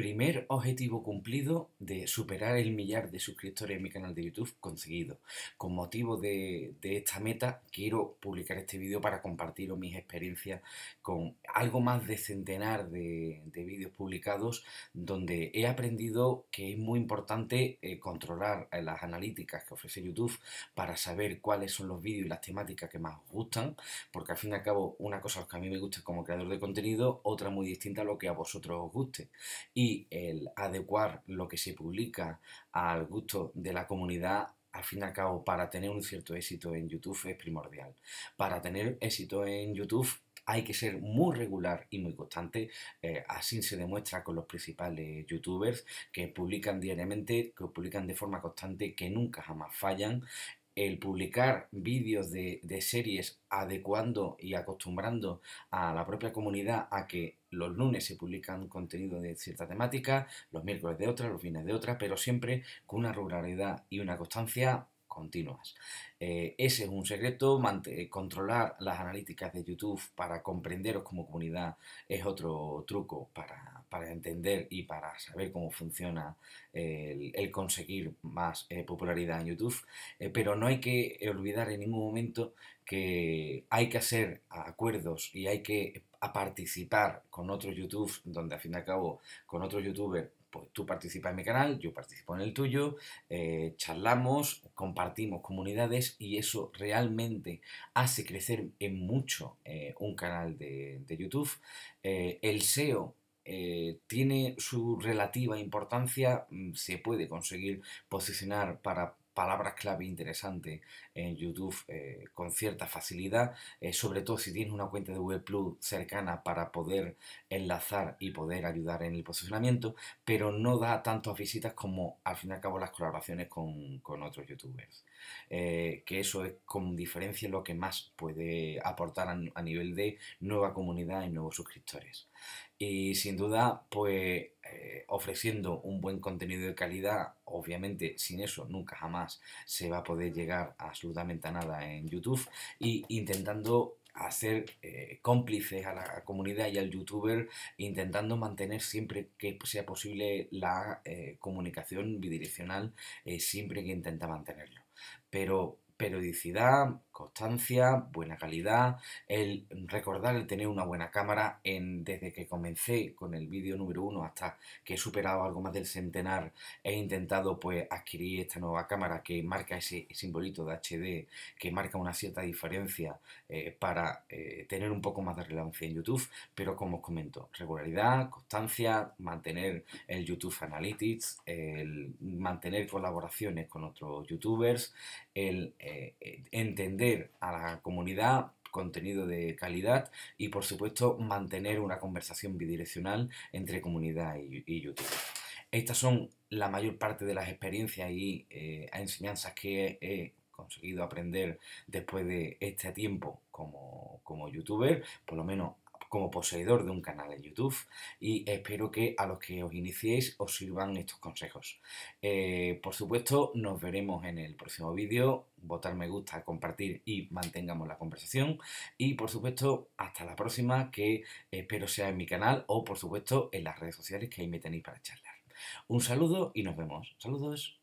Primer objetivo cumplido de superar el millar de suscriptores en mi canal de YouTube conseguido. Con motivo de, esta meta quiero publicar este vídeo para compartir mis experiencias con algo más de centenar de, vídeos publicados donde he aprendido que es muy importante eh, controlar eh, las analíticas que ofrece YouTube para saber cuáles son los vídeos y las temáticas que más gustan, porque al fin y al cabo una cosa es que a mí me gusta como creador de contenido, otra muy distinta a lo que a vosotros os guste. Y el adecuar lo que se publica al gusto de la comunidad al fin y al cabo, para tener un cierto éxito en YouTube es primordial. Para tener éxito en YouTube hay que ser muy regular y muy constante. Eh, así se demuestra con los principales youtubers que publican diariamente, que publican de forma constante, que nunca jamás fallan el publicar vídeos de, series adecuando y acostumbrando a la propia comunidad a que los lunes se publican contenido de cierta temática, los miércoles de otra, los fines de otra, pero siempre con una regularidad y una constancia continuas. Eh, ese es un secreto, eh, controlar las analíticas de YouTube para comprenderos como comunidad es otro truco para, entender y para saber cómo funciona el, conseguir más eh, popularidad en YouTube, pero no hay que olvidar en ningún momento que hay que hacer acuerdos y hay que participar con otros YouTube, donde al fin y al cabo con otros youtubers pues tú participas en mi canal, yo participo en el tuyo, eh, charlamos, compartimos comunidades y eso realmente hace crecer en mucho eh, un canal de, YouTube. Eh, el SEO tiene su relativa importancia, mm, se puede conseguir posicionar para palabras clave interesantes en YouTube eh, con cierta facilidad, eh, sobre todo si tienes una cuenta de Google Plus cercana para poder enlazar y poder ayudar en el posicionamiento, pero no da tantas visitas como al fin y al cabo las colaboraciones con, otros youtubers. Eh, que eso es con diferencia lo que más puede aportar a nivel de nueva comunidad y nuevos suscriptores y sin duda, pues eh, ofreciendo un buen contenido de calidad, obviamente sin eso nunca jamás se va a poder llegar absolutamente a nada en YouTube y intentando hacer eh, cómplices a la comunidad y al youtuber intentando mantener siempre que sea posible la eh, comunicación bidireccional siempre que intenta mantenerlo pero periodicidad constancia, buena calidad, el recordar el tener una buena cámara en, desde que comencé con el vídeo número uno hasta que he superado algo más del centenar, he intentado pues adquirir esta nueva cámara que marca ese simbolito de HD, que marca una cierta diferencia eh, para eh, tener un poco más de relevancia en YouTube, pero como os comento, regularidad, constancia, mantener el YouTube Analytics, el mantener colaboraciones con otros youtubers, el eh, entender a la comunidad contenido de calidad y por supuesto mantener una conversación bidireccional entre comunidad y, YouTube. Estas son la mayor parte de las experiencias y eh, enseñanzas que he conseguido aprender después de este tiempo como, como youtuber, por lo menos como poseedor de un canal de YouTube y espero que a los que os iniciéis os sirvan estos consejos. Eh, por supuesto, nos veremos en el próximo vídeo. Votar me gusta, compartir y mantengamos la conversación. Y por supuesto, hasta la próxima que espero sea en mi canal o por supuesto en las redes sociales que ahí me tenéis para charlar. Un saludo y nos vemos. Saludos.